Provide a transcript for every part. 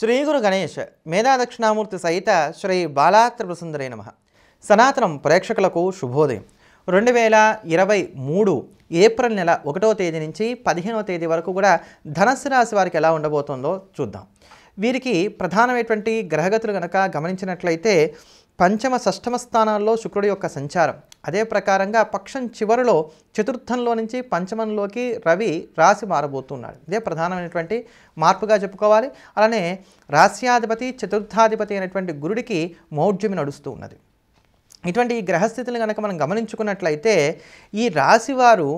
శ్రీ గురు గణేష్ మేధాదక్షిణామూర్తి సహిత శ్రీ బాలాత్రిపుసుందరే నమ సనాతనం ప్రేక్షకులకు శుభోదయం రెండు వేల ఇరవై మూడు ఏప్రిల్ నెల ఒకటో తేదీ నుంచి పదిహేనో తేదీ వరకు కూడా ధనస్సు రాశి వారికి ఎలా ఉండబోతుందో చూద్దాం వీరికి ప్రధానమైనటువంటి గ్రహగతులు కనుక గమనించినట్లయితే పంచమ షష్టమ స్థానాల్లో శుక్రుడి యొక్క సంచారం అదే ప్రకారంగా పక్షం చివరిలో చతుర్థంలో నుంచి పంచమంలోకి రవి రాశి మారబోతున్నాడు ఇదే ప్రధానమైనటువంటి మార్పుగా చెప్పుకోవాలి అలానే రాశ్యాధిపతి చతుర్థాధిపతి అయినటువంటి గురుడికి మౌఢ్యమి నడుస్తూ ఉన్నది ఇటువంటి ఈ గ్రహస్థితిని కనుక మనం గమనించుకున్నట్లయితే ఈ రాశివారు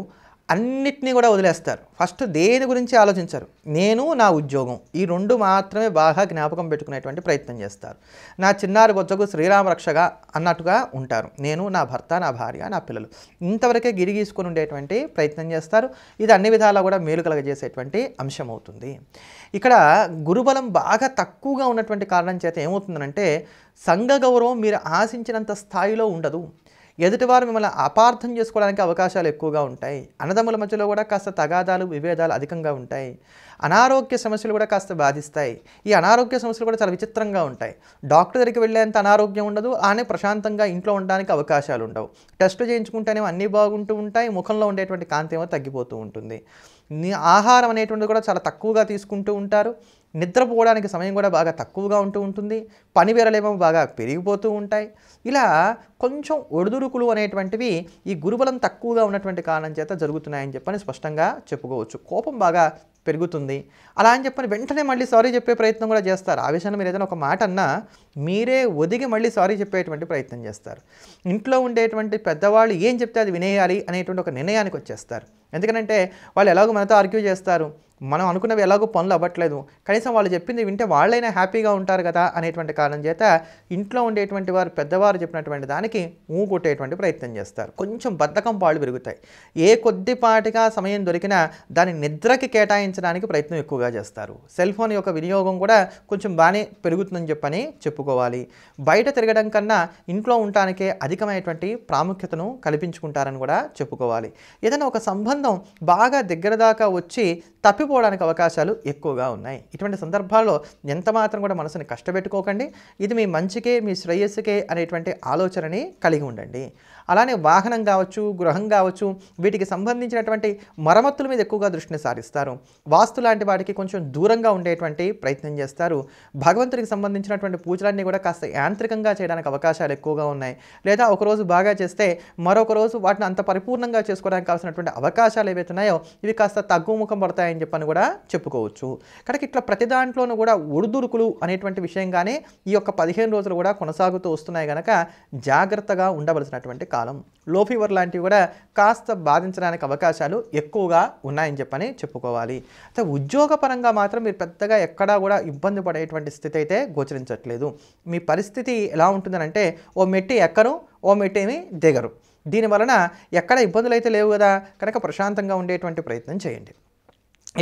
అన్నిటినీ కూడా వదిలేస్తారు ఫస్ట్ దేని గురించి ఆలోచించరు నేను నా ఉద్యోగం ఈ రెండు మాత్రమే బాగా జ్ఞాపకం పెట్టుకునేటువంటి ప్రయత్నం చేస్తారు నా చిన్నారి బొజ్జకు శ్రీరామ రక్షగా అన్నట్టుగా ఉంటారు నేను నా భర్త నా భార్య నా పిల్లలు ఇంతవరకే గిరిగీసుకొని ఉండేటువంటి ప్రయత్నం చేస్తారు ఇది అన్ని విధాలా కూడా మేలు కలగజేసేటువంటి అంశం అవుతుంది ఇక్కడ గురుబలం బాగా తక్కువగా ఉన్నటువంటి కారణం చేత ఏమవుతుందంటే సంఘ గౌరవం మీరు ఆశించినంత స్థాయిలో ఉండదు ఎదుటివారు మిమ్మల్ని అపార్థం చేసుకోవడానికి అవకాశాలు ఎక్కువగా ఉంటాయి అన్నదమ్ముల మధ్యలో కూడా కాస్త తగాదాలు విభేదాలు అధికంగా ఉంటాయి అనారోగ్య సమస్యలు కూడా కాస్త బాధిస్తాయి ఈ అనారోగ్య సమస్యలు కూడా చాలా విచిత్రంగా ఉంటాయి డాక్టర్ దగ్గరికి వెళ్ళేంత అనారోగ్యం ఉండదు ఆనే ప్రశాంతంగా ఇంట్లో ఉండడానికి అవకాశాలు ఉండవు టెస్టులు చేయించుకుంటేనేమో అన్నీ బాగుంటూ ఉంటాయి ముఖంలో ఉండేటువంటి కాంతి ఏమో తగ్గిపోతూ ఉంటుంది ఆహారం అనేటువంటిది కూడా చాలా తక్కువగా తీసుకుంటూ ఉంటారు నిద్రపోవడానికి సమయం కూడా బాగా తక్కువగా ఉంటూ ఉంటుంది పని వేరలేమో బాగా పెరిగిపోతూ ఉంటాయి ఇలా కొంచెం ఒడుదుడుకులు అనేటువంటివి ఈ గురుబలం తక్కువగా ఉన్నటువంటి కారణం చేత జరుగుతున్నాయని చెప్పని స్పష్టంగా చెప్పుకోవచ్చు కోపం బాగా పెరుగుతుంది అలా అని చెప్పని వెంటనే మళ్ళీ సారీ చెప్పే ప్రయత్నం కూడా చేస్తారు ఆ విషయాన్ని మీరు ఏదైనా ఒక మాట అన్నా మీరే ఒదిగి మళ్ళీ సారీ చెప్పేటువంటి ప్రయత్నం చేస్తారు ఇంట్లో ఉండేటువంటి పెద్దవాళ్ళు ఏం చెప్తే అది వినేయాలి అనేటువంటి ఒక నిర్ణయానికి వచ్చేస్తారు ఎందుకంటే వాళ్ళు ఎలాగో మనతో ఆర్గ్యూ చేస్తారు మనం అనుకున్నవి ఎలాగో పనులు అవ్వట్లేదు కనీసం వాళ్ళు చెప్పింది వింటే వాళ్ళైనా హ్యాపీగా ఉంటారు కదా అనేటువంటి కారణం చేత ఇంట్లో ఉండేటువంటి వారు పెద్దవారు చెప్పినటువంటి దానికి ఊగొట్టేటువంటి ప్రయత్నం చేస్తారు కొంచెం బద్ధకం పాళ్ళు పెరుగుతాయి ఏ కొద్దిపాటిగా సమయం దొరికినా దాని నిద్రకి కేటాయించడానికి ప్రయత్నం ఎక్కువగా చేస్తారు సెల్ ఫోన్ యొక్క వినియోగం కూడా కొంచెం బాగానే పెరుగుతుందని చెప్పని చెప్పుకోవాలి బయట తిరగడం కన్నా ఇంట్లో ఉండటానికే అధికమైనటువంటి ప్రాముఖ్యతను కల్పించుకుంటారని కూడా చెప్పుకోవాలి ఏదైనా ఒక సంబంధం బాగా దగ్గర దాకా వచ్చి తప్పిపోవడానికి అవకాశాలు ఎక్కువగా ఉన్నాయి ఇటువంటి సందర్భాల్లో ఎంత మాత్రం కూడా మనసుని కష్టపెట్టుకోకండి ఇది మీ మంచికే మీ శ్రేయస్సుకే అనేటువంటి ఆలోచనని కలిగి ఉండండి అలానే వాహనం కావచ్చు గృహం కావచ్చు వీటికి సంబంధించినటువంటి మరమ్మతుల మీద ఎక్కువగా దృష్టిని సారిస్తారు వాస్తు లాంటి వాటికి కొంచెం దూరంగా ఉండేటువంటి ప్రయత్నం చేస్తారు భగవంతుడికి సంబంధించినటువంటి పూజలన్నీ కూడా కాస్త యాంత్రికంగా చేయడానికి అవకాశాలు ఎక్కువగా ఉన్నాయి లేదా ఒకరోజు బాగా చేస్తే మరొక రోజు వాటిని అంత పరిపూర్ణంగా చేసుకోవడానికి కావాల్సినటువంటి అవకాశాలు ఏవైతున్నాయో ఇవి కాస్త తగ్గుముఖం పడతాయి అని చెప్పని కూడా చెప్పుకోవచ్చు కనుక ఇట్లా ప్రతి దాంట్లోనూ కూడా ఒడిదుడుకులు అనేటువంటి విషయంగానే ఈ యొక్క పదిహేను రోజులు కూడా కొనసాగుతూ వస్తున్నాయి కనుక జాగ్రత్తగా ఉండవలసినటువంటి కాలం లో ఫీవర్ లాంటివి కూడా కాస్త బాధించడానికి అవకాశాలు ఎక్కువగా ఉన్నాయని చెప్పని చెప్పుకోవాలి అయితే ఉద్యోగపరంగా మాత్రం మీరు పెద్దగా ఎక్కడా కూడా ఇబ్బంది పడేటువంటి స్థితి అయితే గోచరించట్లేదు మీ పరిస్థితి ఎలా ఉంటుందనంటే ఓ మెట్టి ఎక్కరు ఓ మెట్టిని దిగరు దీనివలన ఎక్కడ ఇబ్బందులు అయితే లేవు కదా కనుక ప్రశాంతంగా ఉండేటువంటి ప్రయత్నం చేయండి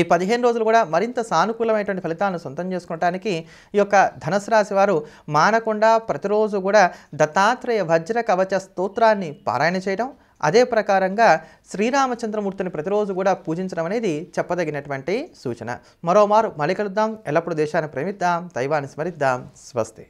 ఈ పదిహేను రోజులు కూడా మరింత సానుకూలమైనటువంటి ఫలితాలను సొంతం చేసుకోవడానికి ఈ యొక్క ధనుసు రాశి వారు మానకుండా ప్రతిరోజు కూడా దత్తాత్రేయ వజ్ర కవచ స్తోత్రాన్ని పారాయణ చేయడం అదే ప్రకారంగా శ్రీరామచంద్రమూర్తిని ప్రతిరోజు కూడా పూజించడం అనేది చెప్పదగినటువంటి సూచన మరోమారు మళ్ళీ కలుద్దాం ఎల్లప్పుడూ దేశాన్ని ప్రేమిద్దాం దైవాన్ని స్మరిద్దాం స్వస్తి